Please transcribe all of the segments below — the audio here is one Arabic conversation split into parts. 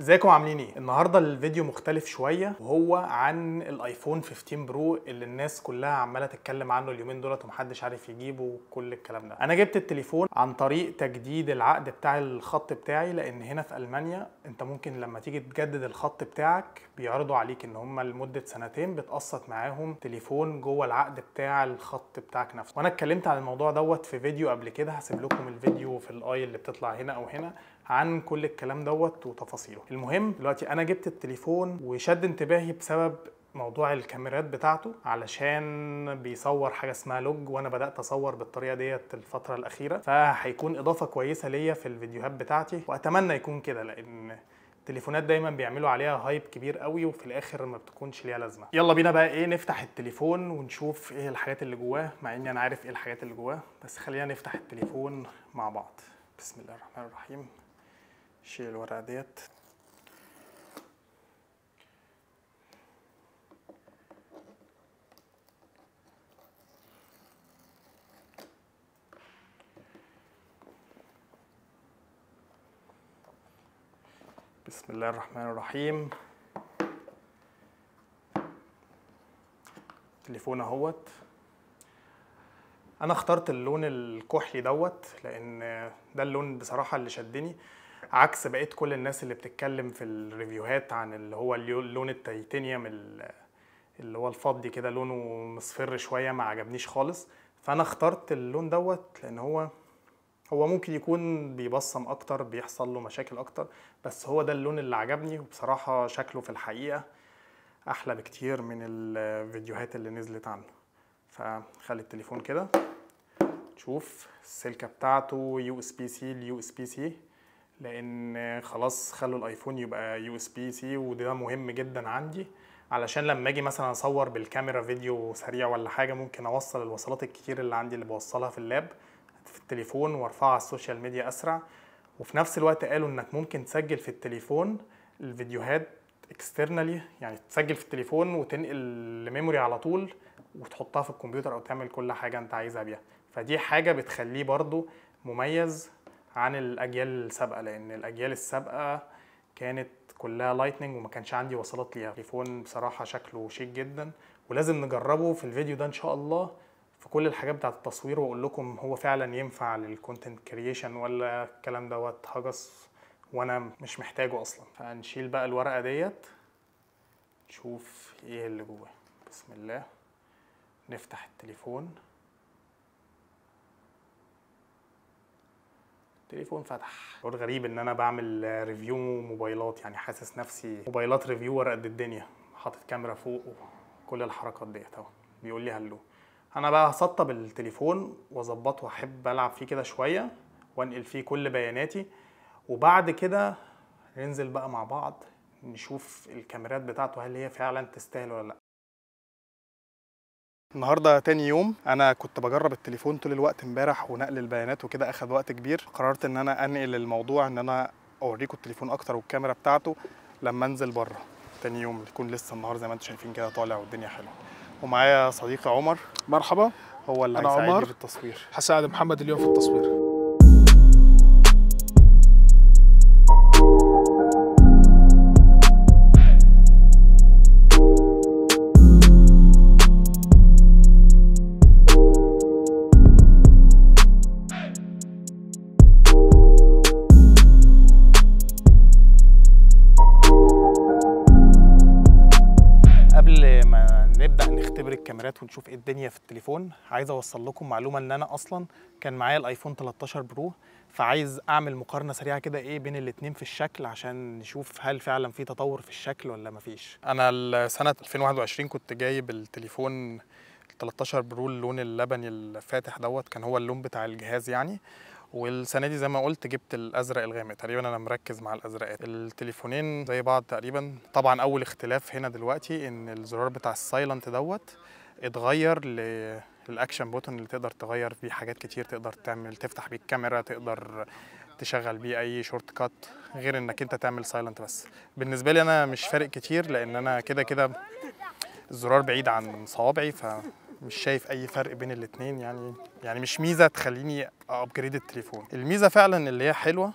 ازيكم عاملين ايه النهارده الفيديو مختلف شويه وهو عن الايفون 15 برو اللي الناس كلها عماله تتكلم عنه اليومين دولت ومحدش عارف يجيبه وكل الكلام ده انا جبت التليفون عن طريق تجديد العقد بتاع الخط بتاعي لان هنا في المانيا انت ممكن لما تيجي تجدد الخط بتاعك بيعرضوا عليك ان هم لمده سنتين بتقسط معاهم تليفون جوه العقد بتاع الخط بتاعك نفسه وانا اتكلمت عن الموضوع دوت في فيديو قبل كده هسيب لكم الفيديو في الاي اللي بتطلع هنا او هنا عن كل الكلام دوت وتفاصيله المهم دلوقتي انا جبت التليفون وشد انتباهي بسبب موضوع الكاميرات بتاعته علشان بيصور حاجه اسمها لوج وانا بدات اصور بالطريقه ديت الفتره الاخيره فهيكون اضافه كويسه ليا في الفيديوهات بتاعتي واتمنى يكون كده لان التليفونات دايما بيعملوا عليها هايب كبير قوي وفي الاخر ما بتكونش ليها لازمه يلا بينا بقى ايه نفتح التليفون ونشوف ايه الحاجات اللي جواه مع اني انا عارف ايه الحاجات اللي جواه بس خلينا نفتح التليفون مع بعض بسم الله الرحمن الرحيم شيل الورقة ديت بسم الله الرحمن الرحيم تليفون اهوت انا اخترت اللون الكحلي دوت لان ده اللون بصراحه اللي شدني عكس بقيه كل الناس اللي بتتكلم في الريفيوهات عن اللي هو اللون التيتانيوم اللي هو الفضي كده لونه مصفر شويه ما عجبنيش خالص فانا اخترت اللون دوت لان هو هو ممكن يكون بيبصم اكتر بيحصل له مشاكل اكتر بس هو ده اللون اللي عجبني وبصراحه شكله في الحقيقه احلى بكتير من الفيديوهات اللي نزلت عنه فخلي التليفون كده نشوف السلكه بتاعته يو اس بي سي اليو اس بي سي لان خلاص خلوا الايفون يبقى يو اس بي سي وده مهم جدا عندي علشان لما اجي مثلا اصور بالكاميرا فيديو سريع ولا حاجه ممكن اوصل الوصلات الكتير اللي عندي اللي بوصلها في اللاب في التليفون وارفعها على السوشيال ميديا اسرع وفي نفس الوقت قالوا انك ممكن تسجل في التليفون الفيديوهات اكسترنالي يعني تسجل في التليفون وتنقل لميموري على طول وتحطها في الكمبيوتر او تعمل كل حاجه انت عايزها بيها فدي حاجه بتخليه برضو مميز عن الاجيال السابقه لان الاجيال السابقه كانت كلها لايتنج وما كانش عندي وصلات ليها التليفون بصراحه شكله شيك جدا ولازم نجربه في الفيديو ده ان شاء الله في كل الحاجات بتاعه التصوير واقول لكم هو فعلا ينفع للكونتنت كرييشن ولا الكلام دوت هجس وانا مش محتاجه اصلا فنشيل بقى الورقه ديت نشوف ايه اللي جواه بسم الله نفتح التليفون تليفون فتح شعور غريب ان انا بعمل ريفيو موبايلات يعني حاسس نفسي موبايلات ريفيور قد الدنيا حاطط كاميرا فوق وكل الحركات ديت اهو بيقول لي هلو انا بقى هسطب التليفون واظبطه واحب العب فيه كده شويه وانقل فيه كل بياناتي وبعد كده ننزل بقى مع بعض نشوف الكاميرات بتاعته هل هي فعلا تستاهل ولا لا النهارده تاني يوم انا كنت بجرب التليفون طول الوقت امبارح ونقل البيانات وكده اخد وقت كبير قررت ان انا انقل الموضوع ان انا اوريكم التليفون اكتر والكاميرا بتاعته لما انزل بره تاني يوم تكون لسه النهارده زي ما انتم شايفين كده طالع والدنيا حلوه ومعايا صديقي عمر مرحبا هو اللي هيساعدني في التصوير هساعد محمد اليوم في التصوير دلوقتي ونشوف ايه الدنيا في التليفون عايز اوصل لكم معلومه ان انا اصلا كان معايا الايفون 13 برو فعايز اعمل مقارنه سريعه كده ايه بين الاثنين في الشكل عشان نشوف هل فعلا في تطور في الشكل ولا مفيش انا سنه 2021 كنت جايب التليفون 13 برو اللون اللبني الفاتح دوت كان هو اللون بتاع الجهاز يعني والسنه دي زي ما قلت جبت الازرق الغامق تقريبا انا مركز مع الازرقات التليفونين زي بعض تقريبا طبعا اول اختلاف هنا دلوقتي ان الزرار بتاع السايلنت دوت اتغير للاكشن بوتون اللي تقدر تغير بيه حاجات كتير تقدر تعمل تفتح بيه الكاميرا تقدر تشغل بيه اي شورت كات غير انك انت تعمل سايلنت بس بالنسبه لي انا مش فارق كتير لان انا كده كده الزرار بعيد عن صوابعي فمش شايف اي فرق بين الاثنين يعني يعني مش ميزه تخليني ابجريد التليفون الميزه فعلا اللي هي حلوه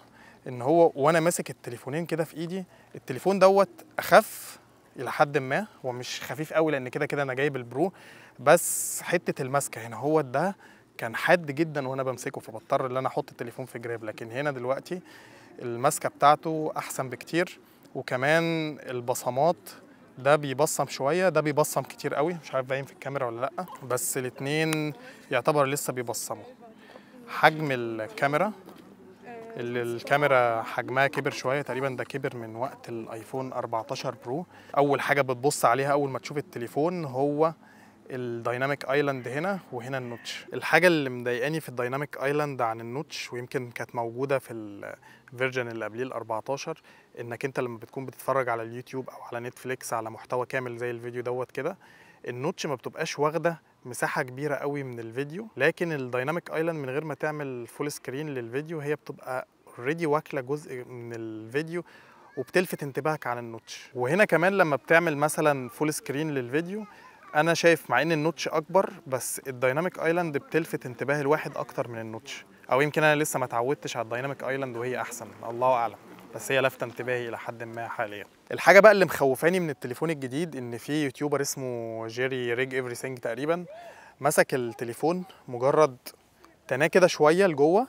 ان هو وانا ماسك التليفونين كده في ايدي التليفون دوت اخف الى حد ما هو مش خفيف قوي لان كده كده انا جايب البرو بس حته المسكه هنا هو ده كان حاد جدا وانا بمسكه فبضطر ان انا احط التليفون في جراب لكن هنا دلوقتي المسكه بتاعته احسن بكتير وكمان البصمات ده بيبصم شويه ده بيبصم كتير قوي مش عارف باين في الكاميرا ولا لا بس الاثنين يعتبر لسه بيبصموا حجم الكاميرا اللي الكاميرا حجمها كبر شويه تقريبا ده كبر من وقت الايفون 14 برو اول حاجه بتبص عليها اول ما تشوف التليفون هو الدايناميك ايلاند هنا وهنا النوتش الحاجه اللي مضايقاني في الدايناميك ايلاند عن النوتش ويمكن كانت موجوده في الفيرجن اللي قبليه ال 14 انك انت لما بتكون بتتفرج على اليوتيوب او على نتفليكس على محتوى كامل زي الفيديو دوت كده النوتش ما بتبقاش واخده مساحه كبيره قوي من الفيديو لكن الدايناميك ايلاند من غير ما تعمل فول سكرين للفيديو هي بتبقى اوريدي واكله جزء من الفيديو وبتلفت انتباهك عن النوتش وهنا كمان لما بتعمل مثلا فول سكرين للفيديو انا شايف مع ان النوتش اكبر بس الدايناميك ايلاند بتلفت انتباه الواحد اكتر من النوتش او يمكن انا لسه ما اتعودتش على الدايناميك ايلاند وهي احسن الله اعلم بس هي لافته انتباهي الى حد ما حاليا الحاجه بقى اللي مخوفاني من التليفون الجديد ان في يوتيوبر اسمه جيري ريج ايفريثينج تقريبا مسك التليفون مجرد تناه كده شويه لجوه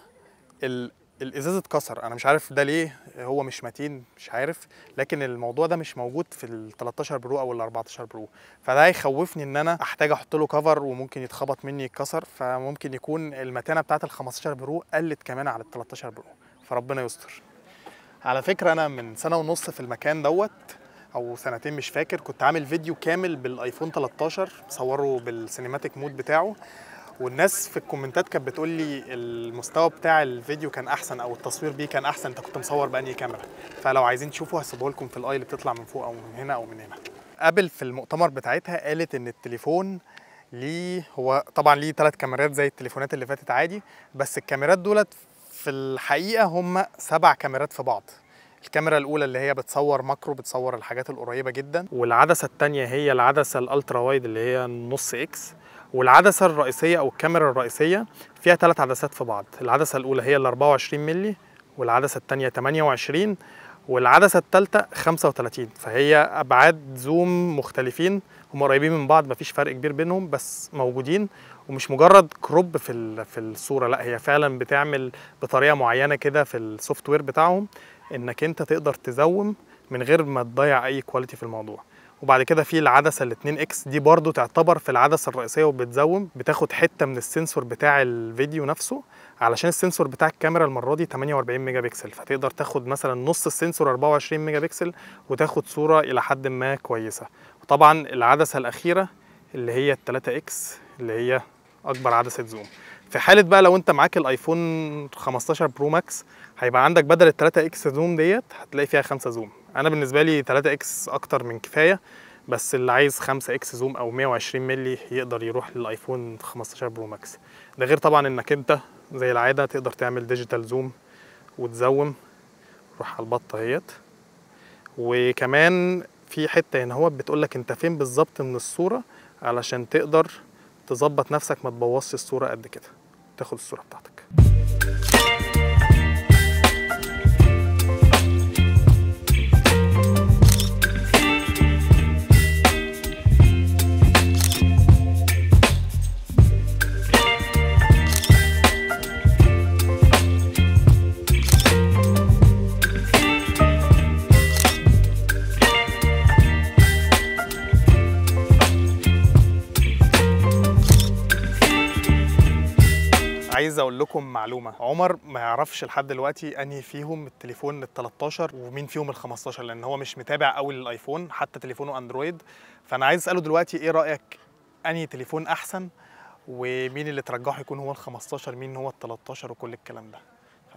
الازاز اتكسر انا مش عارف ده ليه هو مش متين مش عارف لكن الموضوع ده مش موجود في ال 13 برو او ال 14 برو فده هيخوفني ان انا احتاج احط له كفر وممكن يتخبط مني يتكسر فممكن يكون المتانه بتاعت ال 15 برو قلت كمان على ال 13 برو فربنا يستر على فكرة أنا من سنة ونص في المكان دوت أو سنتين مش فاكر كنت عامل فيديو كامل بالآيفون 13 مصوره بالسينماتيك مود بتاعه والناس في الكومنتات كانت بتقول لي المستوى بتاع الفيديو كان احسن او التصوير بيه كان احسن انت كنت مصور بانهي كاميرا فلو عايزين تشوفوا هسيبه لكم في الاي اللي بتطلع من فوق او من هنا او من هنا ابل في المؤتمر بتاعتها قالت ان التليفون ليه هو طبعا ليه ثلاث كاميرات زي التليفونات اللي فاتت عادي بس الكاميرات دولت في الحقيقه هم سبع كاميرات في بعض الكاميرا الاولى اللي هي بتصور ماكرو بتصور الحاجات القريبه جدا والعدسه الثانيه هي العدسه الالترا وايد اللي هي النص اكس والعدسه الرئيسيه او الكاميرا الرئيسيه فيها ثلاث عدسات في بعض العدسه الاولى هي ال 24 مللي والعدسه الثانيه 28 والعدسه الثالثه 35 فهي ابعاد زوم مختلفين هم قريبين من بعض مفيش فرق كبير بينهم بس موجودين ومش مجرد كروب في في الصوره لا هي فعلا بتعمل بطريقه معينه كده في السوفت وير بتاعهم انك انت تقدر تزوم من غير ما تضيع اي كواليتي في الموضوع وبعد كده في العدسه ال 2 اكس دي برضو تعتبر في العدسه الرئيسيه وبتزوم بتاخد حته من السنسور بتاع الفيديو نفسه علشان السنسور بتاع الكاميرا المره دي 48 ميجا بكسل فتقدر تاخد مثلا نص السنسور 24 ميجا بكسل وتاخد صوره الى حد ما كويسه وطبعا العدسه الاخيره اللي هي ال 3 اكس اللي هي اكبر عدسه زوم في حاله بقى لو انت معاك الايفون 15 برو ماكس هيبقى عندك بدل ال 3 اكس زوم ديت هتلاقي فيها 5 زوم انا بالنسبه لي 3 اكس اكتر من كفايه بس اللي عايز 5 اكس زوم او 120 مللي يقدر يروح للايفون 15 برو ماكس ده غير طبعا انك انت زي العاده تقدر تعمل ديجيتال زوم وتزوم روح على البطه اهيت وكمان في حته هنا هو بتقول لك انت فين بالظبط من الصوره علشان تقدر تظبط نفسك ما تبوظش الصوره قد كده تاخد الصوره بتاعتك عايز اقول لكم معلومه عمر ما يعرفش لحد دلوقتي انهي فيهم التليفون ال 13 ومين فيهم ال 15 لان هو مش متابع قوي للايفون حتى تليفونه اندرويد فانا عايز اساله دلوقتي ايه رايك انهي تليفون احسن ومين اللي ترجحه يكون هو ال 15 مين هو ال 13 وكل الكلام ده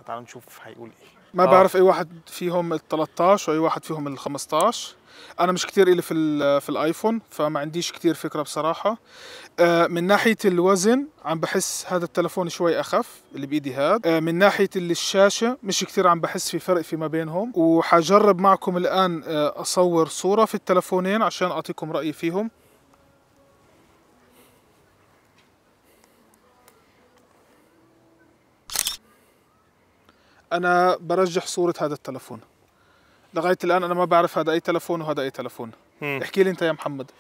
تعالوا نشوف هيقول ايه ما آه. بعرف اي واحد فيهم ال 13 واي واحد فيهم ال 15 انا مش كتير الي في في الايفون فما عنديش كتير فكره بصراحه آه، من ناحيه الوزن عم بحس هذا التلفون شوي اخف اللي بايدي هذا آه، من ناحيه الشاشه مش كتير عم بحس في فرق فيما بينهم وحجرب معكم الان آه، اصور صوره في التلفونين عشان اعطيكم رايي فيهم انا برجح صوره هذا التلفون لغايه الان انا ما بعرف هذا اي تلفون وهذا اي تلفون مم. احكي لي انت يا محمد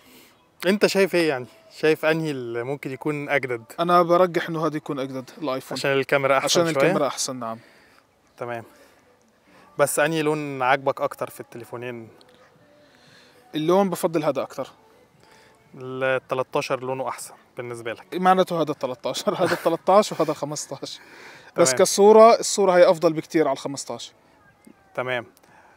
انت شايف ايه يعني شايف انهي اللي ممكن يكون اجدد انا برجح انه هذا يكون اجدد الايفون عشان الكاميرا احسن عشان شوية. الكاميرا احسن نعم تمام بس انهي لون عاجبك اكتر في التليفونين اللون بفضل هذا اكتر ال 13 لونه احسن بالنسبه لك معناته هذا 13 هذا 13 وهذا 15 بس كصوره الصوره هي افضل بكتير على ال 15 تمام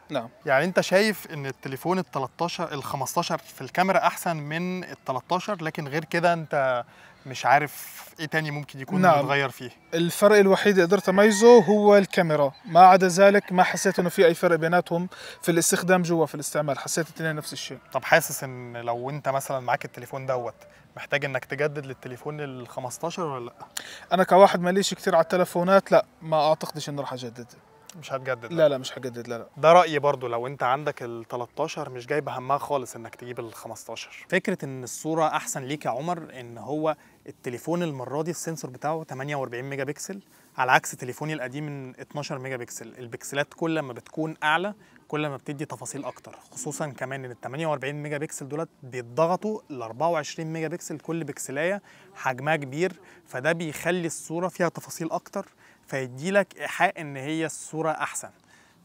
نعم يعني انت شايف ان التليفون ال 13 ال 15 في الكاميرا احسن من ال 13 لكن غير كده انت مش عارف ايه تاني ممكن يكون نعم. متغير فيه الفرق الوحيد اللي قدرت اميزه هو الكاميرا ما عدا ذلك ما حسيت انه في اي فرق بيناتهم في الاستخدام جوا في الاستعمال حسيت الاثنين نفس الشيء طب حاسس ان لو انت مثلا معاك التليفون دوت محتاج انك تجدد للتليفون ال 15 ولا لا انا كواحد ماليش كتير على التليفونات لا ما اعتقدش اني راح اجدد مش هتجدد لا لا مش هتجدد لا لا ده رايي برضو لو انت عندك ال 13 مش جايب همها خالص انك تجيب ال 15 فكره ان الصوره احسن ليك يا عمر ان هو التليفون المره دي السنسور بتاعه 48 ميجا بكسل على عكس تليفوني القديم من 12 ميجا بكسل البكسلات كل ما بتكون اعلى كل ما بتدي تفاصيل اكتر خصوصا كمان ان ال 48 ميجا بكسل دولت بيتضغطوا ل 24 ميجا بكسل كل بكسلايه حجمها كبير فده بيخلي الصوره فيها تفاصيل اكتر فيدي لك ايحاء ان هي الصوره احسن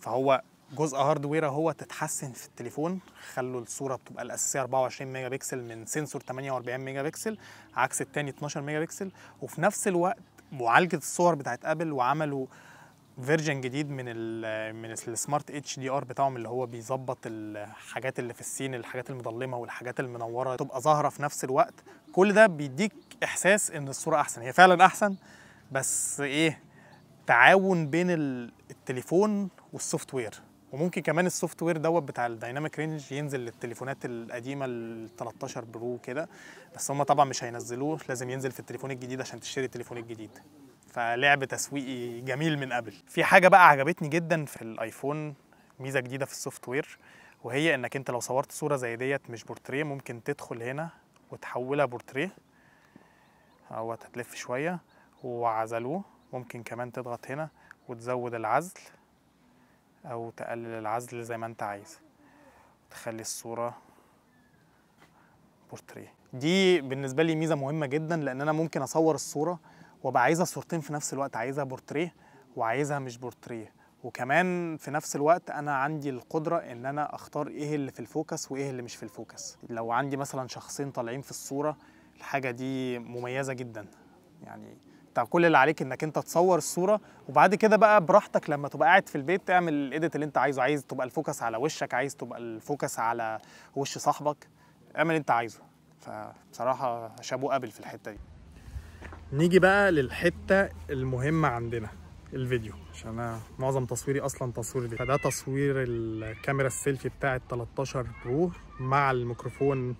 فهو جزء هاردوير اهو تتحسن في التليفون خلوا الصوره بتبقى الاساسيه 24 ميجا بكسل من سنسور 48 ميجا بكسل عكس التاني 12 ميجا بكسل وفي نفس الوقت معالجه الصور بتاعت ابل وعملوا فيرجن جديد من الـ من السمارت اتش دي ار بتاعهم اللي هو بيظبط الحاجات اللي في السين الحاجات المضلمه والحاجات المنوره تبقى ظاهره في نفس الوقت كل ده بيديك احساس ان الصوره احسن هي فعلا احسن بس ايه تعاون بين التليفون والسوفت وير وممكن كمان السوفت وير دوت بتاع الدايناميك رينج ينزل للتليفونات القديمه ال 13 برو كده بس هم طبعا مش هينزلوه لازم ينزل في التليفون الجديد عشان تشتري التليفون الجديد فلعب تسويقي جميل من قبل في حاجه بقى عجبتني جدا في الايفون ميزه جديده في السوفت وير وهي انك انت لو صورت صوره زي ديت مش بورتريه ممكن تدخل هنا وتحولها بورتريه اهوت هتلف شويه وعزلوه ممكن كمان تضغط هنا وتزود العزل او تقلل العزل زي ما انت عايز تخلي الصورة بورتريه دي بالنسبة لي ميزة مهمة جدا لان انا ممكن اصور الصورة وابقى عايزها صورتين في نفس الوقت عايزها بورتريه وعايزها مش بورتريه وكمان في نفس الوقت انا عندي القدره ان انا اختار ايه اللي في الفوكس وايه اللي مش في الفوكس لو عندي مثلا شخصين طالعين في الصوره الحاجه دي مميزه جدا يعني انت كل اللي عليك انك انت تصور الصوره وبعد كده بقى براحتك لما تبقى قاعد في البيت تعمل الايديت اللي انت عايزه عايز تبقى الفوكس على وشك عايز تبقى الفوكس على وش صاحبك اعمل اللي انت عايزه فبصراحه شابو قابل في الحته دي نيجي بقى للحته المهمه عندنا الفيديو عشان انا معظم تصويري اصلا تصوير دي فده تصوير الكاميرا السيلفي بتاع ال 13 برو مع الميكروفون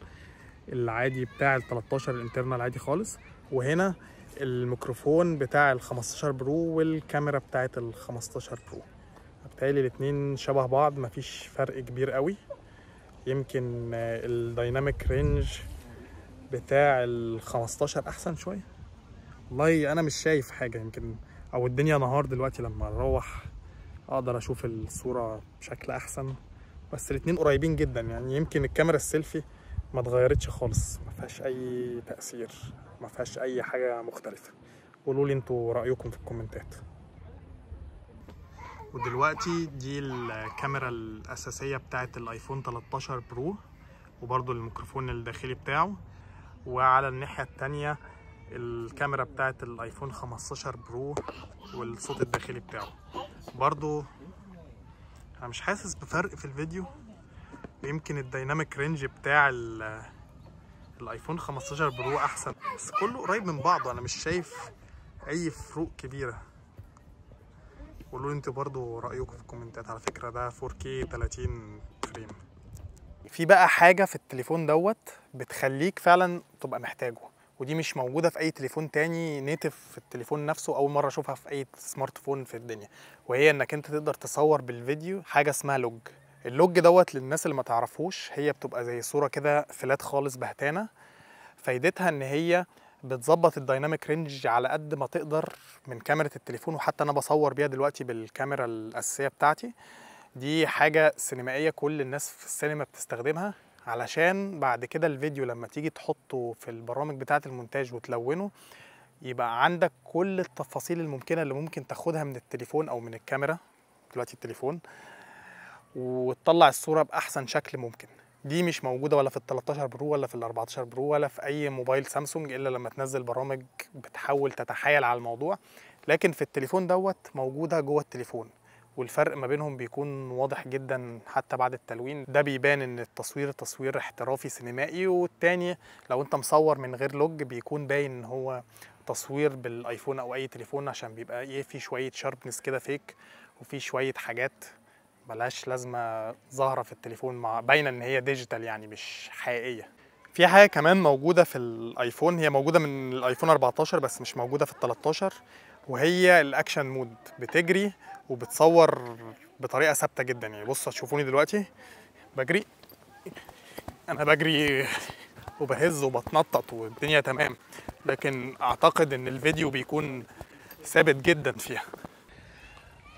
العادي بتاع ال 13 الانترنال عادي خالص وهنا الميكروفون بتاع ال 15 برو والكاميرا بتاعت ال 15 برو بالتالي الاتنين شبه بعض مفيش فرق كبير قوي يمكن الديناميك رينج بتاع ال 15 احسن شويه والله انا مش شايف حاجه يمكن او الدنيا نهار دلوقتي لما اروح اقدر اشوف الصوره بشكل احسن بس الاتنين قريبين جدا يعني يمكن الكاميرا السيلفي ما اتغيرتش خالص ما فيهاش اي تاثير ما فيهاش اي حاجه مختلفه قولوا لي انتوا رايكم في الكومنتات ودلوقتي دي الكاميرا الاساسيه بتاعه الايفون 13 برو وبرده الميكروفون الداخلي بتاعه وعلى الناحيه الثانيه الكاميرا بتاعه الايفون 15 برو والصوت الداخلي بتاعه برضو انا مش حاسس بفرق في الفيديو يمكن الديناميك رينج بتاع الايفون 15 برو احسن بس كله قريب من بعضه انا مش شايف اي فروق كبيره قولوا لي انتوا برضو رايكم في الكومنتات على فكره ده 4K 30 فريم في بقى حاجه في التليفون دوت بتخليك فعلا تبقى محتاجه ودي مش موجوده في اي تليفون تاني نيتف في التليفون نفسه اول مره اشوفها في اي سمارت فون في الدنيا وهي انك انت تقدر تصور بالفيديو حاجه اسمها لوج اللوج دوت للناس اللي ما تعرفوش هي بتبقى زي صوره كده فلات خالص بهتانه فايدتها ان هي بتظبط الدايناميك رينج على قد ما تقدر من كاميرا التليفون وحتى انا بصور بيها دلوقتي بالكاميرا الاساسيه بتاعتي دي حاجه سينمائيه كل الناس في السينما بتستخدمها علشان بعد كده الفيديو لما تيجي تحطه في البرامج بتاعه المونتاج وتلونه يبقى عندك كل التفاصيل الممكنه اللي ممكن تاخدها من التليفون او من الكاميرا دلوقتي التليفون وتطلع الصوره باحسن شكل ممكن دي مش موجوده ولا في ال 13 برو ولا في ال 14 برو ولا في اي موبايل سامسونج الا لما تنزل برامج بتحاول تتحايل على الموضوع لكن في التليفون دوت موجوده جوه التليفون والفرق ما بينهم بيكون واضح جدا حتى بعد التلوين ده بيبان ان التصوير تصوير احترافي سينمائي والتاني لو انت مصور من غير لوج بيكون باين ان هو تصوير بالايفون او اي تليفون عشان بيبقى ايه في شويه شاربنس كده فيك وفي شويه حاجات ملهاش لازمه ظاهره في التليفون مع باينه ان هي ديجيتال يعني مش حقيقيه في حاجه كمان موجوده في الايفون هي موجوده من الايفون 14 بس مش موجوده في ال 13 وهي الاكشن مود بتجري وبتصور بطريقه ثابته جدا يعني بصوا هتشوفوني دلوقتي بجري انا بجري وبهز وبتنطط والدنيا تمام لكن اعتقد ان الفيديو بيكون ثابت جدا فيها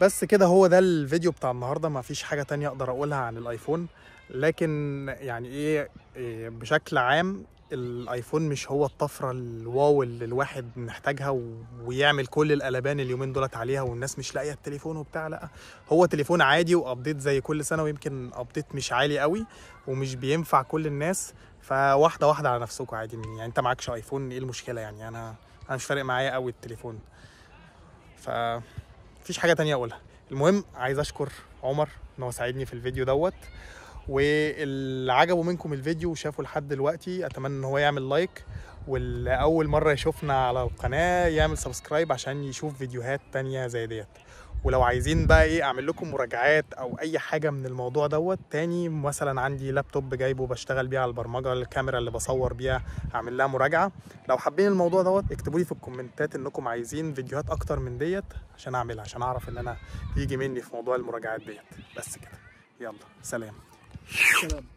بس كده هو ده الفيديو بتاع النهارده ما فيش حاجه تانية اقدر اقولها عن الايفون لكن يعني ايه, إيه، بشكل عام الايفون مش هو الطفره الواو اللي الواحد محتاجها ويعمل كل القلبان اليومين دولت عليها والناس مش لاقيه التليفون وبتاع لا هو تليفون عادي وابديت زي كل سنه ويمكن ابديت مش عالي قوي ومش بينفع كل الناس فواحده واحده على نفسكم عادي يعني انت معكش ايفون ايه المشكله يعني انا انا مش فارق معايا قوي التليفون ف مفيش حاجه تانية اقولها المهم عايز اشكر عمر ان هو ساعدني في الفيديو دوت واللي عجبه منكم الفيديو وشافوا لحد دلوقتي اتمنى ان هو يعمل لايك واللي اول مره يشوفنا على القناه يعمل سبسكرايب عشان يشوف فيديوهات تانية زي ديت ولو عايزين بقى ايه اعمل لكم مراجعات او اي حاجه من الموضوع دوت تاني مثلا عندي لابتوب جايبه بشتغل بيه على البرمجه الكاميرا اللي بصور بيها اعمل لها مراجعه لو حابين الموضوع دوت اكتبوا لي في الكومنتات انكم عايزين فيديوهات اكتر من ديت عشان اعمل عشان اعرف ان انا يجي مني في موضوع المراجعات ديت بس كده يلا سلام سلام